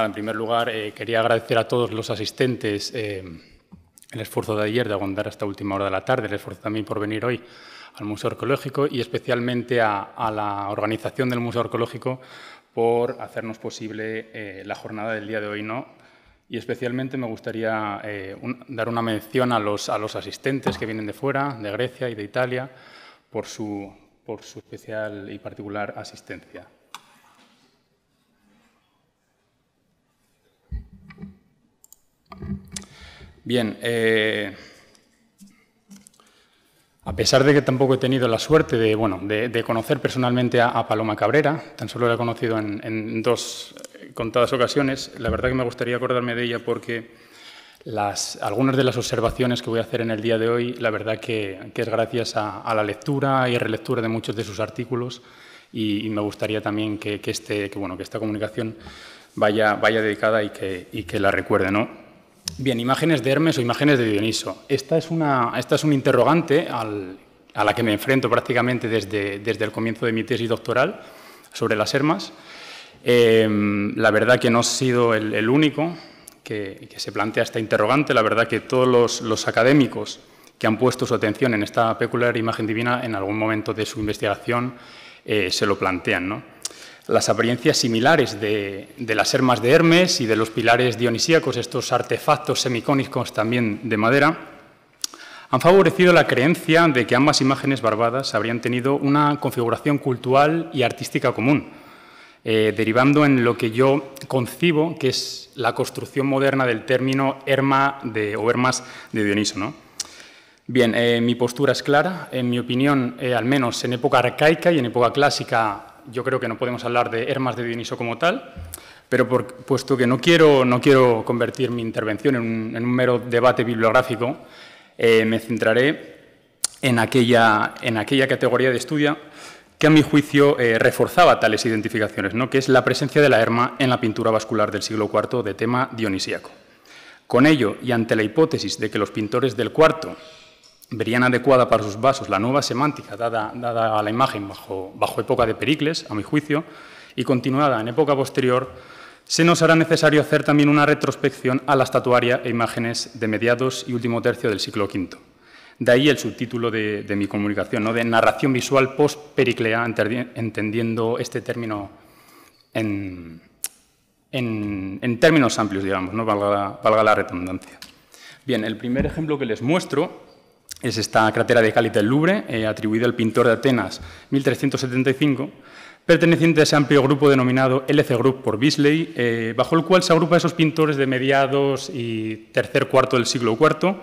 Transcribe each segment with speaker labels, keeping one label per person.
Speaker 1: en primer lugar, eh, quería agradecer a todos los asistentes eh, el esfuerzo de ayer de aguantar hasta última hora de la tarde, el esfuerzo también por venir hoy al Museo Arqueológico y especialmente a, la organización del Museo Arqueológico por hacernos posible eh, la jornada del día de hoy. Y especialmente me gustaría dar una mención a los, asistentes que vienen de fuera, de Grecia y de Italia, por su especial y particular asistencia. Bien, eh, a pesar de que tampoco he tenido la suerte de, bueno, de, conocer personalmente a, Paloma Cabrera, tan solo la he conocido en, dos eh, contadas ocasiones, la verdad que me gustaría acordarme de ella porque algunas de las observaciones que voy a hacer en el día de hoy, la verdad que, es gracias a, la lectura y relectura de muchos de sus artículos y, me gustaría también este, que, bueno, que esta comunicación vaya, vaya dedicada y que, y que la recuerde. ¿no? Bien, imágenes de Hermes o imágenes de Dioniso. Esta es, una, esta es un interrogante a la que me enfrento prácticamente desde, desde el comienzo de mi tesis doctoral sobre las hermas. Em, la verdad que no he sido el, único que, se plantea esta interrogante. La verdad que todos los, académicos que han puesto su atención en esta peculiar imagen divina en algún momento de su investigación eh, se lo plantean. ¿no? las apariencias similares de, las hermas de Hermes y de los pilares dionisíacos, estos artefactos semicónicos también de madera, han favorecido la creencia de que ambas imágenes barbadas habrían tenido una configuración cultural y artística común, eh, derivando en lo que yo concibo que es la construcción moderna del término herma de, o hermas de Dioniso. Bien, eh, mi postura es clara. En mi opinión, eh, al menos en época arcaica y en época clásica, yo creo que no podemos hablar de Hermas de Dioniso como tal, pero puesto que no quiero, no quiero convertir mi intervención en un, mero debate bibliográfico, eh, me centraré en aquella, en aquella categoría de estudio que a mi juicio eh, reforzaba tales identificaciones, que es la presencia de la herma en la pintura vascular del siglo IV de tema dionisíaco. Con ello, y ante la hipótesis de que los pintores del IV verían adecuada para sus vasos la nueva semántica dada, a la imagen bajo, época de Pericles, a mi juicio, y continuada en época posterior, se nos hará necesario hacer también una retrospección a la estatuaria e imágenes de mediados y último tercio del siglo V. De ahí el subtítulo de, mi comunicación, ¿no? de narración visual post-periclea, entendiendo este término en, términos amplios, digamos, ¿no? valga la redundancia. Bien, el primer ejemplo que les muestro es esta crátera de Cáliz del Louvre, eh, atribuida al pintor de Atenas 1375, perteneciente a ese amplio grupo denominado LC Group por Bisley, eh, bajo el cual se agrupa esos pintores de mediados y tercer cuarto del siglo IV,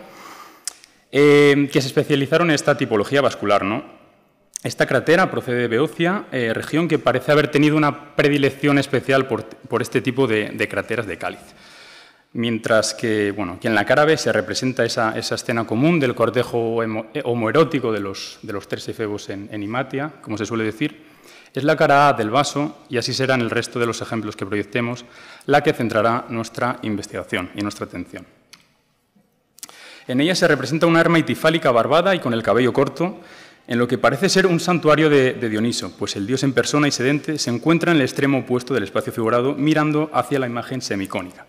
Speaker 1: eh, que se especializaron en esta tipología vascular. ¿no? Esta cratera procede de Beocia, región que parece haber tenido una predilección especial por, este tipo de, de cráteras de cáliz. Mientras que, en la cara B se representa esa, escena común del cortejo eh, homoerótico de los, tres efebos en, Imatia, como se suele decir, es la cara A del vaso, y así será en el resto de los ejemplos que proyectemos, la que centrará nuestra investigación y nuestra atención. En ella se representa una arma itifálica barbada y con el cabello corto, en lo que parece ser un santuario de Dioniso, pues el dios en persona y sedente se encuentra en el extremo opuesto del espacio figurado mirando hacia la imagen semicónica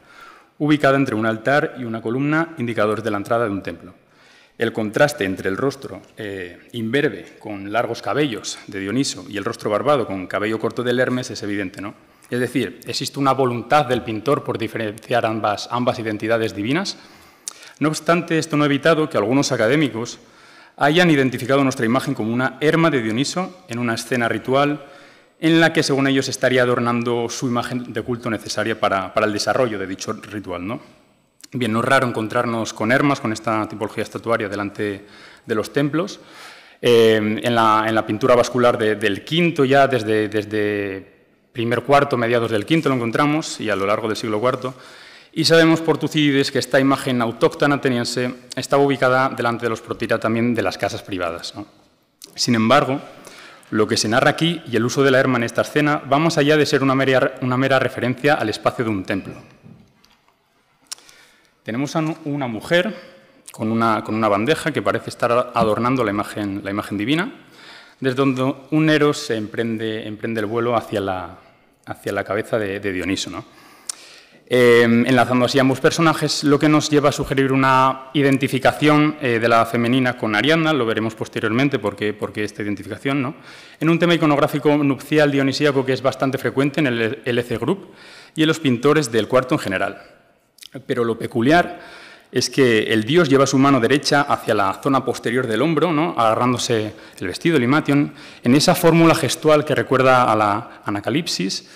Speaker 1: ubicada entre un altar y una columna, indicadores de la entrada de un templo. El contraste entre el rostro eh, imberbe con largos cabellos de Dioniso y el rostro barbado con cabello corto del Hermes es evidente, ¿no? Es decir, existe una voluntad del pintor por diferenciar ambas identidades divinas. No obstante, esto no ha evitado que algunos académicos hayan identificado nuestra imagen como una herma de Dioniso en una escena ritual en la que, según ellos, estaría adornando su imagen de culto necesaria para, el desarrollo de dicho ritual. ¿no? Bien, no es raro encontrarnos con hermas, con esta tipología estatuaria delante de los templos. Eh, en, la, pintura vascular del quinto, ya desde, desde primer cuarto, mediados del quinto, lo encontramos, y a lo largo del siglo IV. Y sabemos por Tucídides que esta imagen autóctona ateniense estaba ubicada delante de los protira también de las casas privadas. Sin embargo, lo que se narra aquí y el uso de la herma en esta escena vamos allá de ser una mera, referencia al espacio de un templo. Tenemos a una mujer con una, bandeja que parece estar adornando la imagen, divina, desde donde un héroe se emprende, el vuelo hacia la, cabeza de, de Dioniso. ¿no? Em, enlazando así ambos personajes, lo que nos lleva a sugerir una identificación eh, de la femenina con Ariadna, lo veremos posteriormente porque, porque esta identificación, ¿no? en un tema iconográfico nupcial dionisíaco que es bastante frecuente en el e-, LC Group y en los pintores del cuarto en general. Pero lo peculiar es que el dios lleva su mano derecha hacia la zona posterior del hombro, agarrándose el vestido, el en esa fórmula gestual que recuerda a la anacalipsis,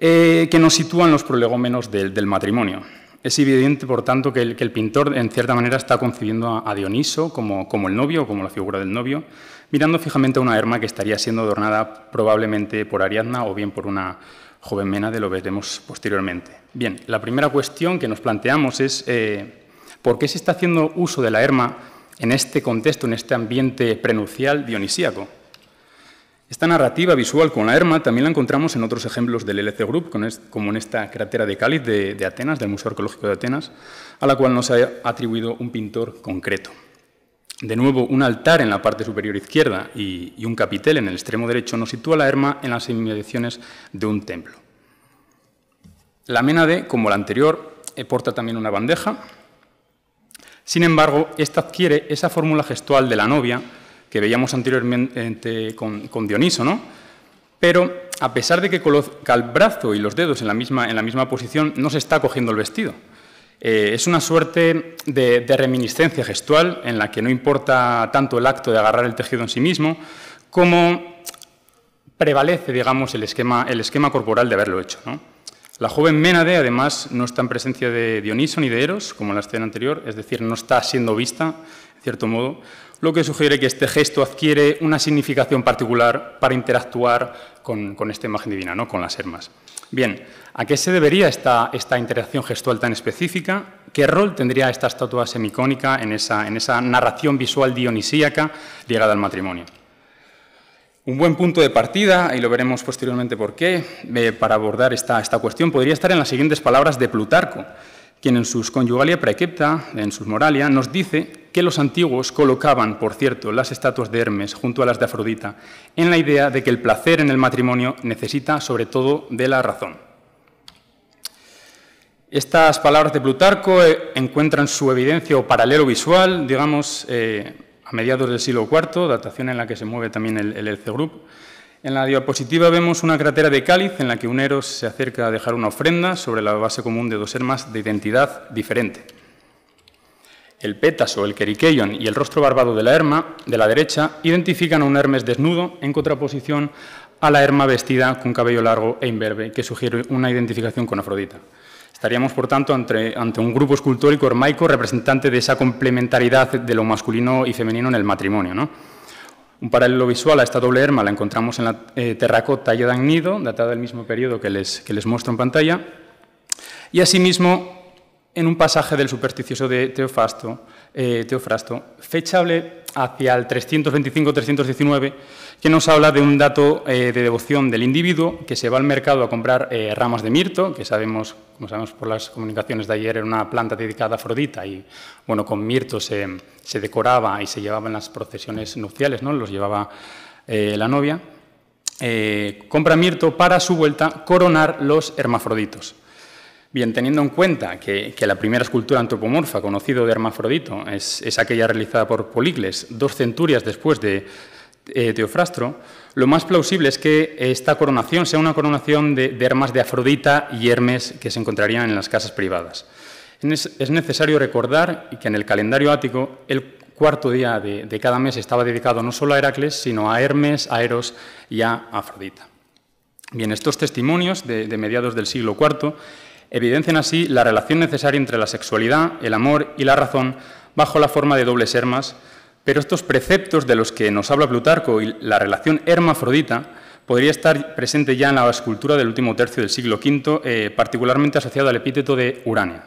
Speaker 1: eh, que nos sitúan los prolegómenos del, matrimonio. Es evidente, por tanto, que el, pintor, en cierta manera, está concibiendo a, Dioniso como, el novio, como la figura del novio, mirando fijamente a una herma que estaría siendo adornada probablemente por Ariadna o bien por una joven mena, de lo veremos posteriormente. Bien, la primera cuestión que nos planteamos es eh, por qué se está haciendo uso de la herma en este contexto, en este ambiente prenucial dionisíaco. Esta narrativa visual con la herma también la encontramos en otros ejemplos del LC Group, como en esta crátera de cáliz de, Atenas, del Museo Arqueológico de Atenas, a la cual nos se ha atribuido un pintor concreto. De nuevo, un altar en la parte superior izquierda y, un capitel en el extremo derecho nos sitúa la herma en las inmediaciones de un templo. La Ménade, como la anterior, eh, porta también una bandeja. Sin embargo, esta adquiere esa fórmula gestual de la novia que veíamos anteriormente con, Dioniso, ¿no? Pero a pesar de que coloca el brazo y los dedos en la misma, en la misma posición, no se está cogiendo el vestido. Eh, es una suerte de, reminiscencia gestual en la que no importa tanto el acto de agarrar el tejido en sí mismo, como prevalece, digamos, el esquema, el esquema corporal de haberlo hecho. La joven Ménade, además, no está en presencia de Dioniso ni de Eros, como en la escena anterior, es decir, no está siendo vista, en cierto modo, lo que sugiere que este gesto adquiere una significación particular para interactuar con, esta imagen divina, ¿no? con las hermas. Bien, ¿a qué se debería esta, esta interacción gestual tan específica? ¿Qué rol tendría esta estatua semicónica en esa, en esa narración visual dionisíaca llegada al matrimonio? Un buen punto de partida, y lo veremos posteriormente por qué, eh, para abordar esta, esta cuestión podría estar en las siguientes palabras de Plutarco, quien en sus Conjugalia Praecepta, en sus Moralia, nos dice que los antiguos colocaban, por cierto, las estatuas de Hermes junto a las de Afrodita, en la idea de que el placer en el matrimonio necesita sobre todo de la razón. Estas palabras de Plutarco eh, encuentran su evidencia o paralelo visual, digamos, eh, a mediados del siglo IV, datación en la que se mueve también el, el Elce Group. En la diapositiva vemos una cratera de cáliz en la que un eros se acerca a dejar una ofrenda sobre la base común de dos hermas de identidad diferente. El pétaso, el queriqueion y el rostro barbado de la herma, de la derecha, identifican a un Hermes desnudo en contraposición a la herma vestida con cabello largo e imberbe, que sugiere una identificación con Afrodita. Estaríamos, por tanto, ante, un grupo escultórico hermaico representante de esa complementariedad de lo masculino y femenino en el matrimonio. Un paralelo visual a esta doble herma la encontramos en la terracota eh, terracota y nido, datada del mismo periodo que les, que les muestro en pantalla, y asimismo en un pasaje del supersticioso de eh, Teofrasto, fechable hacia el 325-319, que nos habla de un dato eh, de devoción del individuo que se va al mercado a comprar eh, ramas de mirto, que sabemos, como sabemos por las comunicaciones de ayer, era una planta dedicada a Afrodita y bueno, con mirto se, decoraba y se llevaba en las procesiones nupciales, ¿no? los llevaba la novia. compra mirto para su vuelta coronar los hermafroditos. Bien, teniendo en cuenta que, la primera escultura antropomorfa conocida de Hermafrodito es, aquella realizada por Policles dos centurias después de eh, Teofrastro, lo más plausible es que esta coronación sea una coronación de, Hermas de Afrodita y Hermes que se encontrarían en las casas privadas. Es necesario recordar que en el calendario ático el cuarto día de, cada mes estaba dedicado no solo a Heracles, sino a Hermes, a Eros y a Afrodita. Bien, estos testimonios de, de mediados del siglo IV evidencian así la relación necesaria entre la sexualidad, el amor y la razón bajo la forma de dobles hermas, pero estos preceptos de los que nos habla Plutarco y la relación hermafrodita podría estar presente ya en la escultura del último tercio del siglo V, eh, particularmente asociado al epíteto de Urania.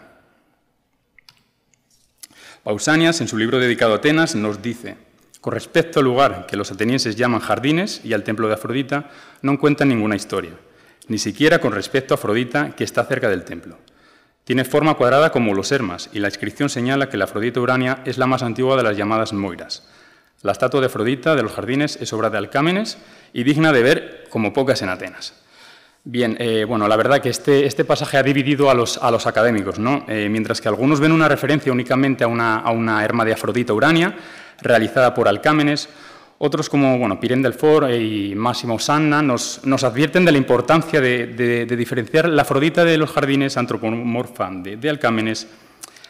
Speaker 1: Pausanias, en su libro dedicado a Atenas, nos dice, con respecto al lugar que los atenienses llaman jardines y al templo de Afrodita, no cuenta ninguna historia ni siquiera con respecto a Afrodita, que está cerca del templo. Tiene forma cuadrada como los Hermas, y la inscripción señala que la Afrodita Urania es la más antigua de las llamadas Moiras. La estatua de Afrodita de los jardines es obra de Alcámenes y digna de ver como pocas en Atenas. Bien, eh, bueno, la verdad que este, este, pasaje ha dividido a los, académicos, ¿no? Eh, mientras que algunos ven una referencia únicamente a una, a una herma de Afrodita Urania, realizada por Alcámenes, otros como bueno, del Delfort y Máximo Sanna nos, advierten de la importancia de, diferenciar la Afrodita de los jardines antropomorfa de, Alcámenes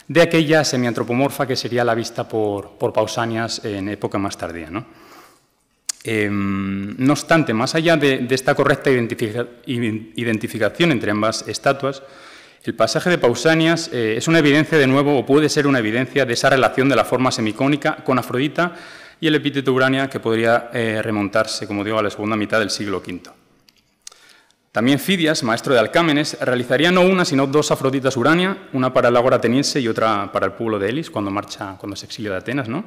Speaker 1: de aquella semiantropomorfa que sería la vista por, Pausanias en época más tardía. ¿no? Em, obstante, más allá de, esta correcta identificación entre ambas estatuas, el pasaje de Pausanias eh, es una evidencia de nuevo, o puede ser una evidencia, de esa relación de la forma semicónica con Afrodita y el epíteto Urania, que podría eh, remontarse, como digo, a la segunda mitad del siglo V. También Fidias, maestro de Alcámenes, realizaría no una, sino dos Afroditas Urania, una para el lago ateniense y otra para el pueblo de Elis, cuando marcha, cuando se exilia de Atenas, ¿no?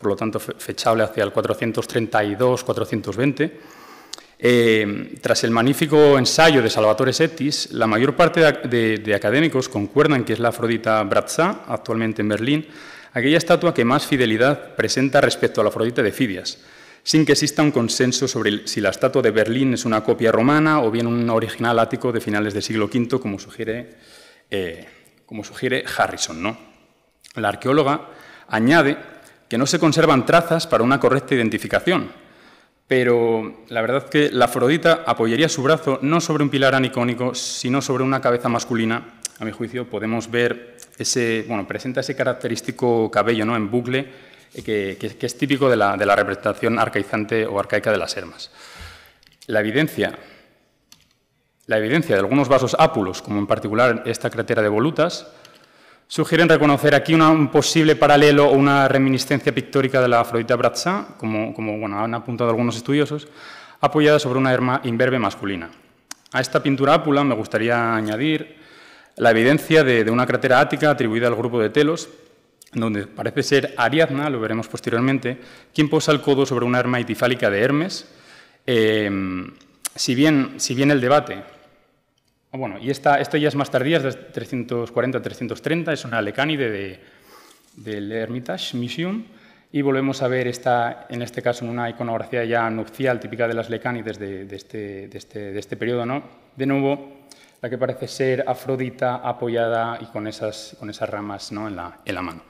Speaker 1: por lo tanto, fechable hacia el 432-420. Eh, tras el magnífico ensayo de Salvatore Settis, la mayor parte de, académicos concuerdan que es la Afrodita Bratza, actualmente en Berlín, aquella estatua que más fidelidad presenta respecto a la Afrodita de Fidias, sin que exista un consenso sobre si la estatua de Berlín es una copia romana o bien un original ático de finales del siglo V, como sugiere, eh, como sugiere Harrison. ¿no? La arqueóloga añade que no se conservan trazas para una correcta identificación, pero la verdad es que la Afrodita apoyaría su brazo no sobre un pilar anicónico, sino sobre una cabeza masculina a mi juicio, podemos ver ese, bueno, presenta ese característico cabello ¿no? en bucle eh, que, es típico de la, representación arcaizante o arcaica de las hermas. La evidencia, la evidencia de algunos vasos ápulos, como en particular esta crátera de volutas, sugieren reconocer aquí un posible paralelo o una reminiscencia pictórica de la Afrodita Bratsa, como, como bueno, han apuntado algunos estudiosos, apoyada sobre una herma imberbe masculina. A esta pintura ápula me gustaría añadir la evidencia de, una crátera ática atribuida al grupo de Telos, donde parece ser Ariadna, lo veremos posteriormente, quien posa el codo sobre una arma itifálica de Hermes. Em, si, bien, si bien el debate ah, bueno, y esta, esto ya es más tardía, es de 340-330, es una Lecánide del Hermitage Museum. Y volvemos a ver, esta, en este caso, una iconografía ya nupcial típica de las Lecánides de, de, este, de este, este periodo. ¿no? De nuevo, la que parece ser Afrodita apoyada y con esas, ramas en, la, mano.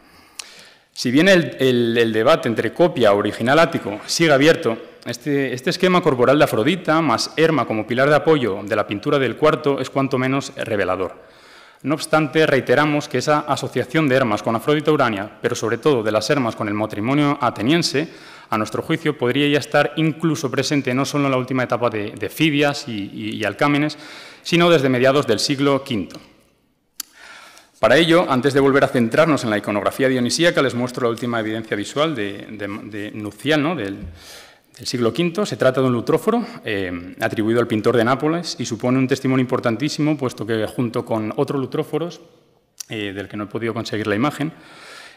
Speaker 1: Si bien el, debate entre copia original ático sigue abierto, este, este, esquema corporal de Afrodita más Herma como pilar de apoyo de la pintura del cuarto es cuanto menos revelador. No obstante, reiteramos que esa asociación de Hermas con Afrodita Urania, pero sobre todo de las Hermas con el matrimonio ateniense, a nuestro juicio podría ya estar incluso presente no solo en la última etapa de, de Fibias y, Alcámenes, sino desde mediados del siglo V. Para ello, antes de volver a centrarnos en la iconografía dionisíaca, les muestro la última evidencia visual de, de, de Nuciano, del, el siglo V se trata de un lutróforo eh, atribuido al pintor de Nápoles y supone un testimonio importantísimo, puesto que junto con otros lutróforos, eh, del que no he podido conseguir la imagen,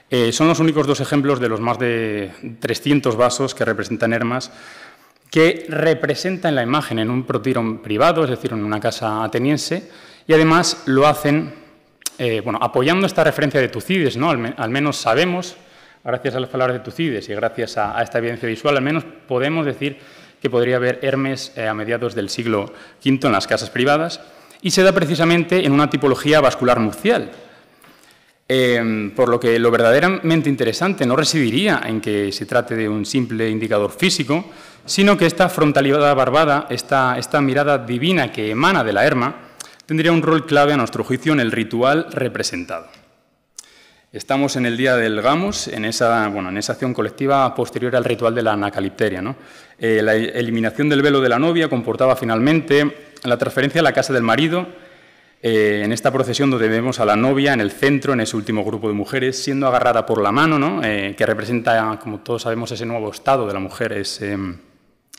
Speaker 1: eh, son los únicos dos ejemplos de los más de 300 vasos que representan Hermas que representan la imagen en un protirón privado, es decir, en una casa ateniense, y además lo hacen, bueno, apoyando esta referencia de Tucides, ¿no? al menos sabemos gracias a las palabras de Tucides y gracias a, esta evidencia visual, al menos podemos decir que podría haber Hermes eh, a mediados del siglo V en las casas privadas, y se da precisamente en una tipología vascular murcial, em, por lo que lo verdaderamente interesante no residiría en que se trate de un simple indicador físico, sino que esta frontalidad barbada, esta mirada divina que emana de la herma, tendría un rol clave a nuestro juicio en el ritual representado. Estamos en el día del Gamos, en esa, bueno, acción colectiva posterior al ritual de la anacalipteria. Eh, la eliminación del velo de la novia comportaba finalmente la transferencia a la casa del marido, eh, en esta procesión donde vemos a la novia en el centro, en ese último grupo de mujeres, siendo agarrada por la mano, eh, que representa, como todos sabemos, ese nuevo estado de la mujer, en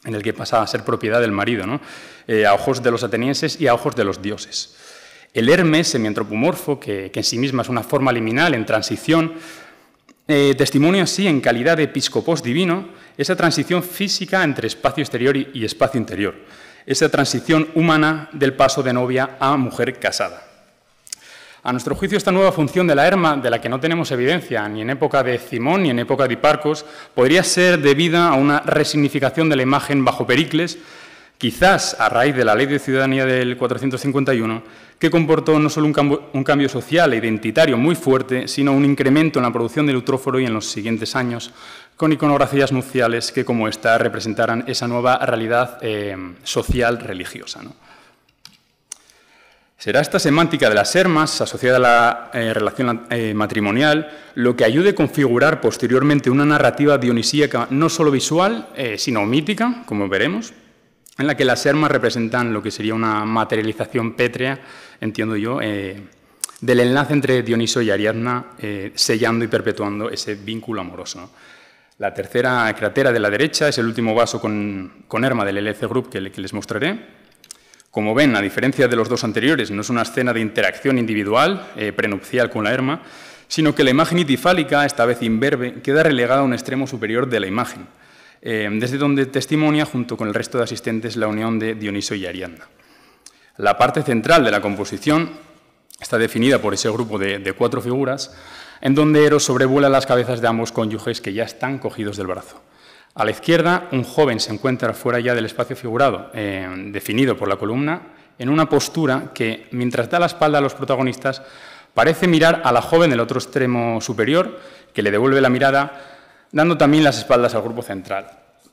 Speaker 1: el que pasa a ser propiedad del marido, ¿no? a ojos de los atenienses y a ojos de los dioses. El Hermes semiantropomorfo, que, en sí misma es una forma liminal en transición, eh, testimonio así, en calidad de episcopos divino, esa transición física entre espacio exterior y, espacio interior, esa transición humana del paso de novia a mujer casada. A nuestro juicio, esta nueva función de la herma, de la que no tenemos evidencia ni en época de Simón ni en época de Hiparcos, podría ser debida a una resignificación de la imagen bajo Pericles, quizás a raíz de la Ley de Ciudadanía del 451, que comportó no solo un, cambio, social e identitario muy fuerte, sino un incremento en la producción del utróforo y en los siguientes años, con iconografías nupciales que, como esta, representaran esa nueva realidad eh, social religiosa. Será esta semántica de las hermas, asociada a la eh, relación eh, matrimonial, lo que ayude a configurar posteriormente una narrativa dionisíaca no solo visual, sino mítica, como veremos, en la que las hermas representan lo que sería una materialización pétrea, entiendo yo, eh, del enlace entre Dioniso y Ariadna, eh, sellando y perpetuando ese vínculo amoroso. La tercera crátera de la derecha es el último vaso con, herma del LC Group que, les mostraré. Como ven, a diferencia de los dos anteriores, no es una escena de interacción individual, eh, prenupcial con la herma, sino que la imagen itifálica, esta vez imberbe, queda relegada a un extremo superior de la imagen, eh, desde donde testimonia junto con el resto de asistentes la unión de Dioniso y Arianda. La parte central de la composición está definida por ese grupo de, cuatro figuras, en donde Eros sobrevuela las cabezas de ambos cónyuges que ya están cogidos del brazo. A la izquierda, un joven se encuentra fuera ya del espacio figurado, eh, definido por la columna, en una postura que, mientras da la espalda a los protagonistas, parece mirar a la joven del otro extremo superior, que le devuelve la mirada dando también las espaldas al grupo central.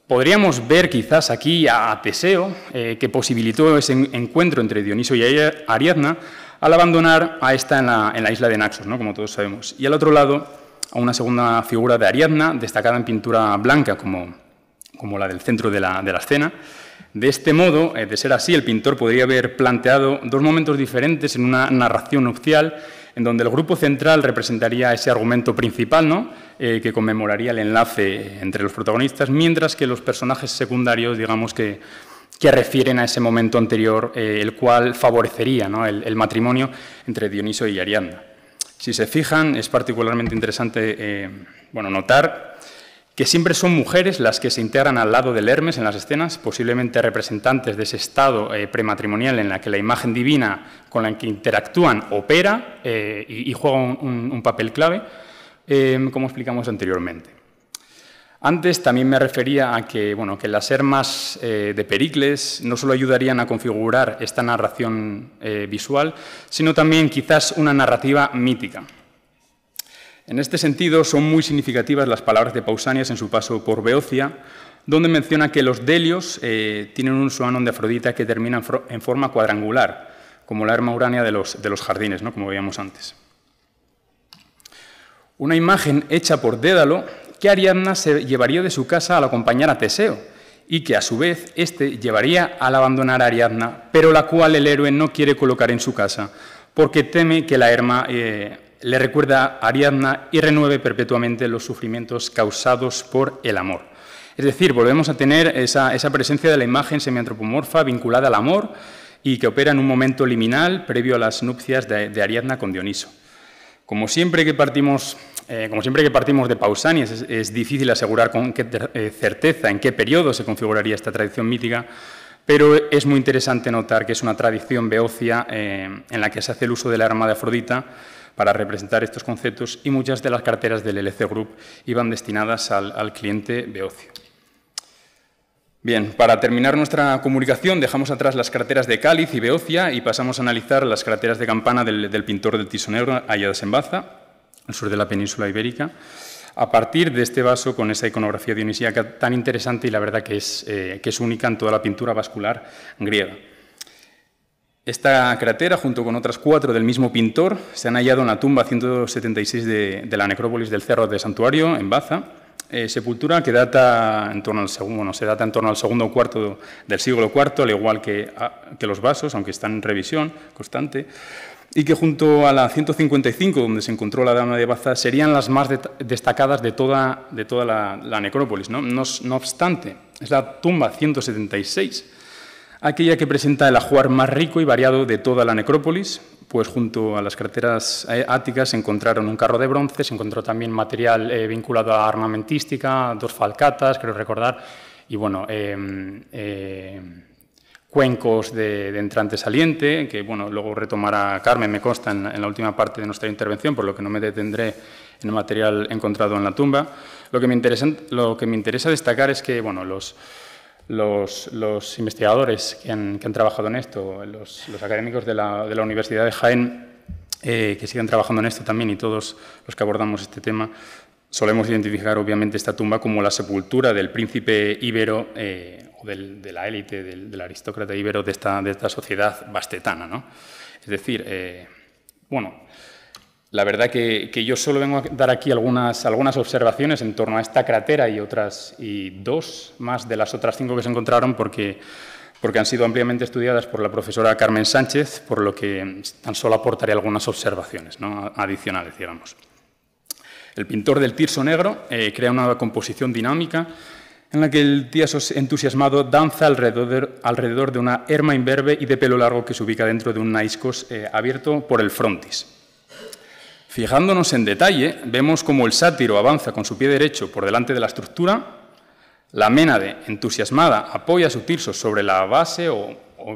Speaker 1: Podríamos ver quizás aquí a Teseo, eh, que posibilitó ese encuentro entre Dioniso y Ariadna al abandonar a esta en la, isla de Naxos, ¿no? como todos sabemos. Y al otro lado, a una segunda figura de Ariadna, destacada en pintura blanca como, la del centro de la, escena. De este modo, eh, de ser así, el pintor podría haber planteado dos momentos diferentes en una narración nupcial en donde el grupo central representaría ese argumento principal, ¿no? Eh, que conmemoraría el enlace entre los protagonistas, mientras que los personajes secundarios, digamos que, que refieren a ese momento anterior, eh, el cual favorecería ¿no? el, matrimonio entre Dioniso y Arianda. Si se fijan, es particularmente interesante eh, bueno, notar que siempre son mujeres las que se integran al lado del Hermes en las escenas, posiblemente representantes de ese estado eh, prematrimonial en la que la imagen divina con la que interactúan opera eh, y, juega un, papel clave, em, como explicamos anteriormente. Antes también me refería a que, bueno, que las hermas eh, de Pericles no solo ayudarían a configurar esta narración visual, sino también quizás una narrativa mítica. En este sentido, son muy significativas las palabras de Pausanias en su paso por Beocia, donde menciona que los delios eh, tienen un suánon de Afrodita que termina en, forma cuadrangular, como la arma urania de los, de los jardines, ¿no? como veíamos antes. Una imagen hecha por Dédalo que Ariadna se llevaría de su casa al acompañar a Teseo, y que a su vez éste llevaría al abandonar a Ariadna, pero la cual el héroe no quiere colocar en su casa, porque teme que la, herma, eh, le recuerda a Ariadna y renueve perpetuamente los sufrimientos causados por el amor. Es decir, volvemos a tener esa, presencia de la imagen semiantropomorfa vinculada al amor y que opera en un momento liminal previo a las nupcias de, Ariadna con Dioniso. Como siempre que partimos, eh, como siempre que partimos de Pausanias, es, difícil asegurar con qué eh, certeza en qué periodo se configuraría esta tradición mítica, pero es muy interesante notar que es una tradición beocia eh, en la que se hace el uso de la arma de Afrodita para representar estos conceptos y muchas de las carteras del LC Group iban destinadas al, cliente Beocio. Bien, para terminar nuestra comunicación dejamos atrás las carteras de Cáliz y Beocia y pasamos a analizar las carteras de campana del, pintor del tisonero halladas en Baza, al sur de la península ibérica, a partir de este vaso con esa iconografía dionisíaca tan interesante y la verdad que es, eh, que es única en toda la pintura vascular griega. Esta cratera, junto con otras cuatro del mismo pintor, se han hallado en la tumba 176 de, la necrópolis del Cerro de Santuario, en Baza, eh, sepultura que data en torno al segundo, bueno, se data en torno al segundo cuarto del siglo IV, al igual que, ah, que, los vasos, aunque están en revisión constante, y que junto a la 155, donde se encontró la dama de Baza, serían las más destacadas de toda, de toda la, necrópolis. No, no obstante, es la tumba 176 aquella que presenta el ajuar más rico y variado de toda la necrópolis, pues junto a las carteras eh, áticas se encontraron un carro de bronce, se encontró también material eh, vinculado a armamentística, dos falcatas, creo recordar, y bueno, em, eh, cuencos de, entrante saliente, que bueno, luego retomará Carmen, me consta, en, la última parte de nuestra intervención, por lo que no me detendré en el material encontrado en la tumba. Lo que me interesa, lo que me interesa destacar es que bueno, los los, investigadores que han, trabajado en esto, los, académicos de la, Universidad de Jaén, eh, que siguen trabajando en esto también y todos los que abordamos este tema, solemos identificar obviamente esta tumba como la sepultura del príncipe íbero eh, o de la élite, del, del, aristócrata íbero de esta, de esta sociedad bastetana. Es decir, eh, bueno, la verdad que, que, yo solo vengo a dar aquí algunas, observaciones en torno a esta crátera y otras y dos más de las otras cinco que se encontraron porque, han sido ampliamente estudiadas por la profesora Carmen Sánchez, por lo que tan solo aportaré algunas observaciones adicionales, El pintor del Tirso Negro eh, crea una composición dinámica en la que el tío entusiasmado danza alrededor, de una herma imberbe y de pelo largo que se ubica dentro de un naiscos eh, abierto por el frontis. Fijándonos en detalle, vemos cómo el sátiro avanza con su pie derecho por delante de la estructura, la Ménade, entusiasmada, apoya su tirso sobre la base o,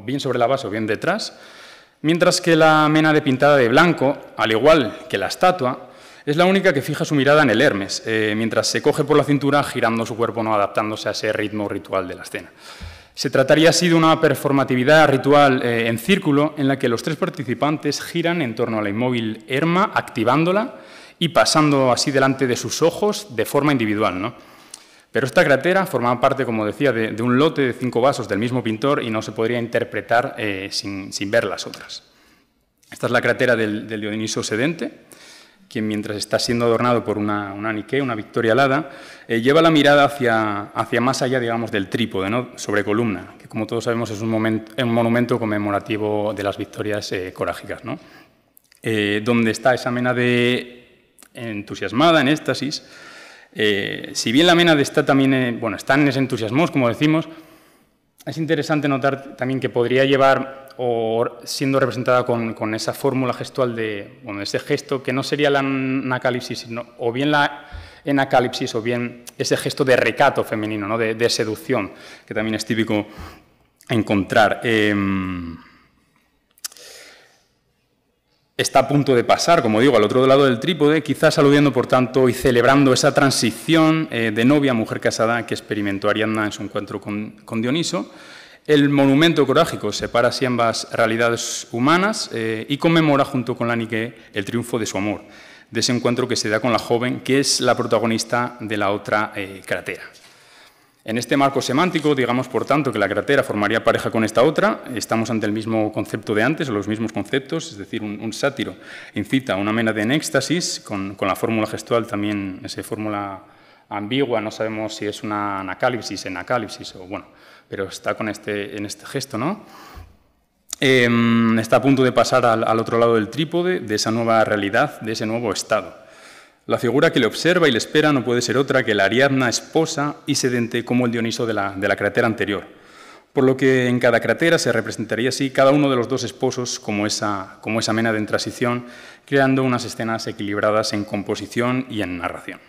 Speaker 1: bien sobre la base o bien detrás, mientras que la Ménade pintada de blanco, al igual que la estatua, es la única que fija su mirada en el Hermes, eh, mientras se coge por la cintura girando su cuerpo no adaptándose a ese ritmo ritual de la escena. Se trataría así de una performatividad ritual eh, en círculo en la que los tres participantes giran en torno a la inmóvil Herma, activándola y pasando así delante de sus ojos de forma individual. Pero esta crátera formaba parte, como decía, de, un lote de cinco vasos del mismo pintor y no se podría interpretar eh, sin, ver las otras. Esta es la crátera del, del Dioniso sedente quien mientras está siendo adornado por una, una una victoria alada, eh, lleva la mirada hacia, hacia más allá, digamos, del trípode, ¿no? sobre columna, que como todos sabemos es un, momento, un monumento conmemorativo de las victorias eh, corágicas, eh, donde está esa mena de entusiasmada, en éxtasis. si bien la mena está también, bueno, están en ese entusiasmo, como decimos, es interesante notar también que podría llevar, o siendo representada con, esa fórmula gestual de, bueno, ese gesto que no sería la anacalipsis, sino o bien la enacalipsis o bien ese gesto de recato femenino, ¿no? de, seducción, que también es típico encontrar. Em, está a punto de pasar, como digo, al otro lado del trípode, quizás aludiendo, por tanto, y celebrando esa transición eh, de novia a mujer casada que experimentó Ariadna en su encuentro con, Dioniso. El monumento corágico separa así ambas realidades humanas eh, y conmemora junto con la Nike el triunfo de su amor, de ese encuentro que se da con la joven, que es la protagonista de la otra eh, en este marco semántico, digamos por tanto que la cratera formaría pareja con esta otra, estamos ante el mismo concepto de antes, o los mismos conceptos, es decir, un, sátiro incita a una mena de éxtasis, con, la fórmula gestual también, esa fórmula ambigua, no sabemos si es una anacalipsis, enacalipsis, o bueno, pero está con este, en este gesto, ¿no? Em, está a punto de pasar al otro lado del trípode de esa nueva realidad, de ese nuevo estado. La figura que le observa y le espera no puede ser otra que la Ariadna esposa y sedente como el Dioniso de la, crátera anterior, por lo que en cada cratera se representaría así cada uno de los dos esposos como esa, como esa mena de transición, creando unas escenas equilibradas en composición y en narración.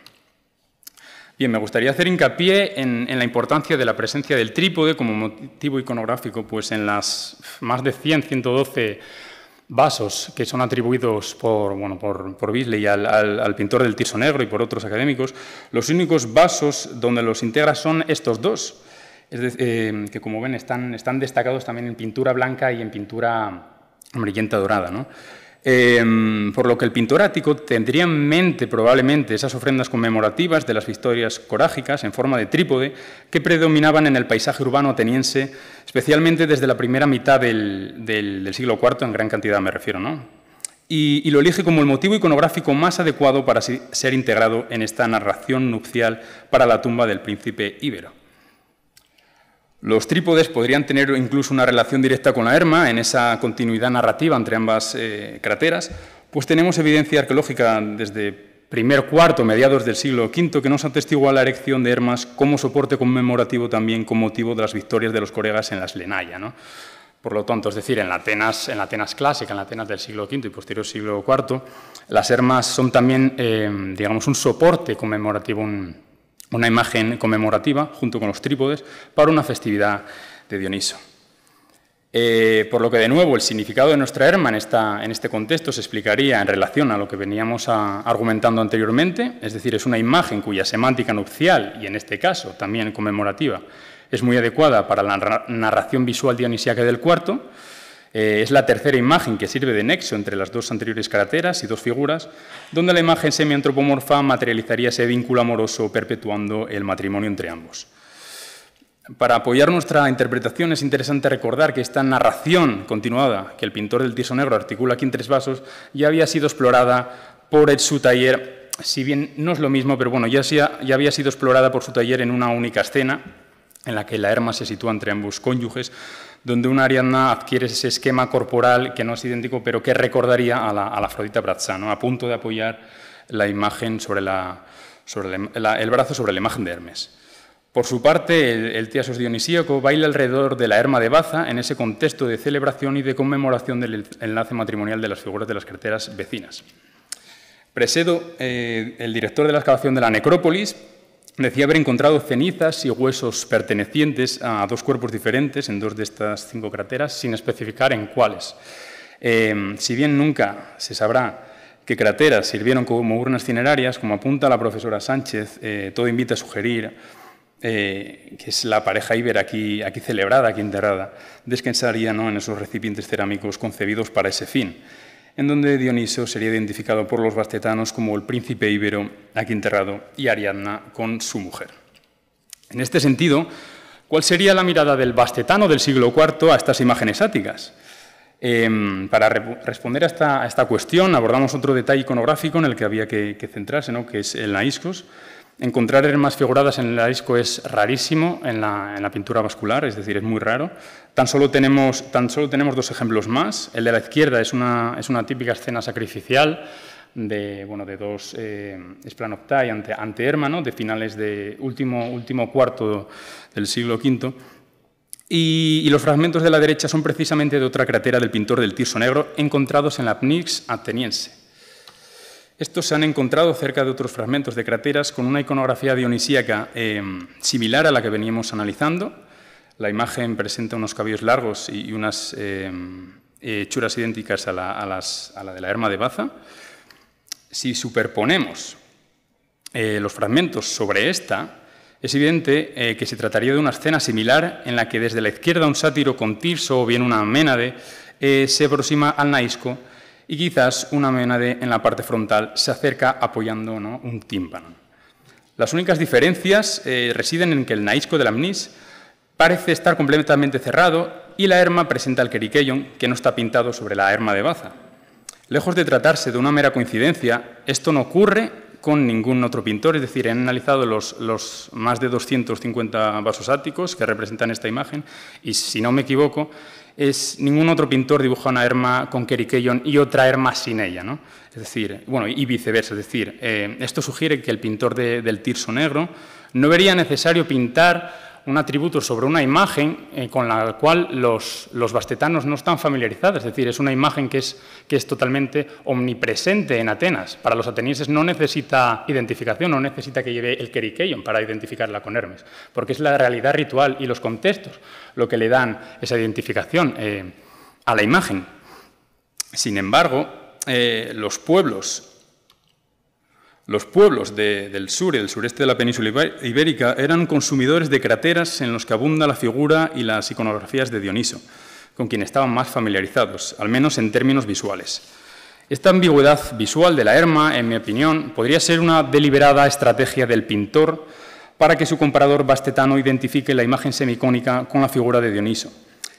Speaker 1: Bien, me gustaría hacer hincapié en, la importancia de la presencia del trípode como motivo iconográfico, pues en las más de 100, 112 vasos que son atribuidos por, bueno, por, por al, pintor del Tirso Negro y por otros académicos, los únicos vasos donde los integra son estos dos, eh, que como ven están, están destacados también en pintura blanca y en pintura amarillenta dorada. ¿no? Em, por lo que el pintor tendría en mente probablemente esas ofrendas conmemorativas de las victorias corágicas en forma de trípode que predominaban en el paisaje urbano ateniense, especialmente desde la primera mitad del, siglo IV, en gran cantidad me refiero, ¿no? Y, lo elige como el motivo iconográfico más adecuado para ser integrado en esta narración nupcial para la tumba del príncipe Ibero. Los trípodes podrían tener incluso una relación directa con la Herma en esa continuidad narrativa entre ambas eh, pues tenemos evidencia arqueológica desde primer cuarto, mediados del siglo V, que nos atestigua la erección de Hermas como soporte conmemorativo también con motivo de las victorias de los coregas en las Lenaya. Por lo tanto, es decir, en la, Atenas, en Atenas clásica, en la Atenas del siglo V y posterior siglo IV, las Hermas son también, eh, digamos, un soporte conmemorativo, un una imagen conmemorativa junto con los trípodes para una festividad de Dioniso. Eh, por lo que, de nuevo, el significado de nuestra herma en, este contexto se explicaría en relación a lo que veníamos argumentando anteriormente, es decir, es una imagen cuya semántica nupcial, y en este caso también conmemorativa, es muy adecuada para la narración visual dionisiaca del cuarto, eh, es la tercera imagen que sirve de nexo entre las dos anteriores carateras y dos figuras, donde la imagen semiantropomorfa materializaría ese vínculo amoroso perpetuando el matrimonio entre ambos. Para apoyar nuestra interpretación es interesante recordar que esta narración continuada que el pintor del Tiso Negro articula aquí en Tres Vasos ya había sido explorada por su taller, si bien no es lo mismo, pero bueno, ya, ya había sido explorada por su taller en una única escena en la que la herma se sitúa entre ambos cónyuges, donde una Ariadna adquiere ese esquema corporal que no es idéntico, pero que recordaría a la, Afrodita no, a punto de apoyar la imagen sobre, la, sobre el brazo sobre la imagen de Hermes. Por su parte, el, Tiasos dionisíaco baila alrededor de la herma de Baza en ese contexto de celebración y de conmemoración del enlace matrimonial de las figuras de las carteras vecinas. Presedo, eh, el director de la excavación de la necrópolis, decía haber encontrado cenizas y huesos pertenecientes a dos cuerpos diferentes en dos de estas cinco cráteras, sin especificar en cuáles. Em, si bien nunca se sabrá qué cráteras sirvieron como urnas cinerarias, como apunta la profesora Sánchez, eh, todo invita a sugerir eh, que es la pareja Iber aquí, aquí celebrada, aquí enterrada, descansaría en esos recipientes cerámicos concebidos para ese fin en donde Dioniso sería identificado por los bastetanos como el príncipe íbero aquí enterrado y Ariadna con su mujer. En este sentido, ¿cuál sería la mirada del bastetano del siglo IV a estas imágenes áticas? Em, para responder a esta, cuestión abordamos otro detalle iconográfico en el que había que, centrarse, que es el naiscos, Encontrar hermas figuradas en el arisco es rarísimo en la, pintura vascular, es decir, es muy raro. Tan solo, tenemos, tan dos ejemplos más. El de la izquierda es una, es una típica escena sacrificial de, bueno, de dos eh, esplanoptai ante, ante Hermano, de finales de último, cuarto del siglo V. Y, y, los fragmentos de la derecha son precisamente de otra cratera del pintor del Tirso Negro, encontrados en la Pnix ateniense. Estos se han encontrado cerca de otros fragmentos de cráteras con una iconografía dionisíaca eh, similar a la que veníamos analizando. La imagen presenta unos cabellos largos y unas eh, eh, hechuras idénticas a la, las, de la herma de Baza. Si superponemos eh, los fragmentos sobre esta, es evidente que se trataría de una escena similar en la que desde la izquierda un sátiro con Tirso o bien una Ménade se aproxima al Naisco y quizás una ménade en la parte frontal se acerca apoyando un tímpano. Las únicas diferencias eh, residen en que el naisco del amnis parece estar completamente cerrado y la herma presenta el queriquellón que no está pintado sobre la herma de baza. Lejos de tratarse de una mera coincidencia, esto no ocurre con ningún otro pintor, es decir, han analizado los, más de 250 vasos áticos que representan esta imagen y, si no me equivoco, es ningún otro pintor dibuja una herma con Keyon y otra herma sin ella, ¿no? Es decir, y viceversa, decir, eh, esto sugiere que el pintor del tirso negro no vería necesario pintar un atributo sobre una imagen eh, con la cual los, los, bastetanos no están familiarizados, es decir, es una imagen que es, totalmente omnipresente en Atenas. Para los atenienses no necesita identificación, no necesita que lleve el Kerikeion para identificarla con Hermes, porque es la realidad ritual y los contextos lo que le dan esa identificación eh, a la imagen. Sin embargo, eh, los pueblos los pueblos del sur y del sureste de la península ibérica eran consumidores de crateras en los que abunda la figura y las iconografías de Dioniso, con quien estaban más familiarizados, al menos en términos visuales. Esta ambigüedad visual de la Herma, en mi opinión, podría ser una deliberada estrategia del pintor para que su comparador bastetano identifique la imagen semicónica con la figura de Dioniso,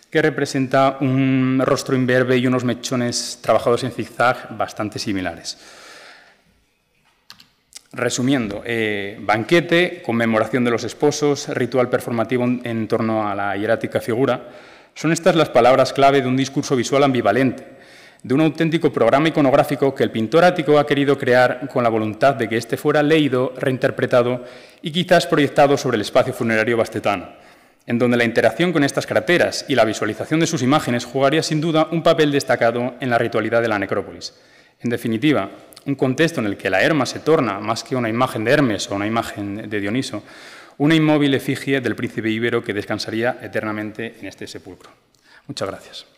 Speaker 1: que representa un rostro imberbe y unos mechones trabajados en zigzag bastante similares. Resumiendo, eh, banquete, conmemoración de los esposos, ritual performativo en torno a la hierática figura, son estas las palabras clave de un discurso visual ambivalente, de un auténtico programa iconográfico que el pintor ático ha querido crear con la voluntad de que éste fuera leído, reinterpretado y quizás proyectado sobre el espacio funerario bastetano, en donde la interacción con estas crateras y la visualización de sus imágenes jugaría sin duda un papel destacado en la ritualidad de la necrópolis. En definitiva, un contexto en el que la Herma se torna, más que una imagen de Hermes o una imagen de Dioniso, una inmóvil efigie del príncipe Ibero que descansaría eternamente en este sepulcro. Muchas gracias.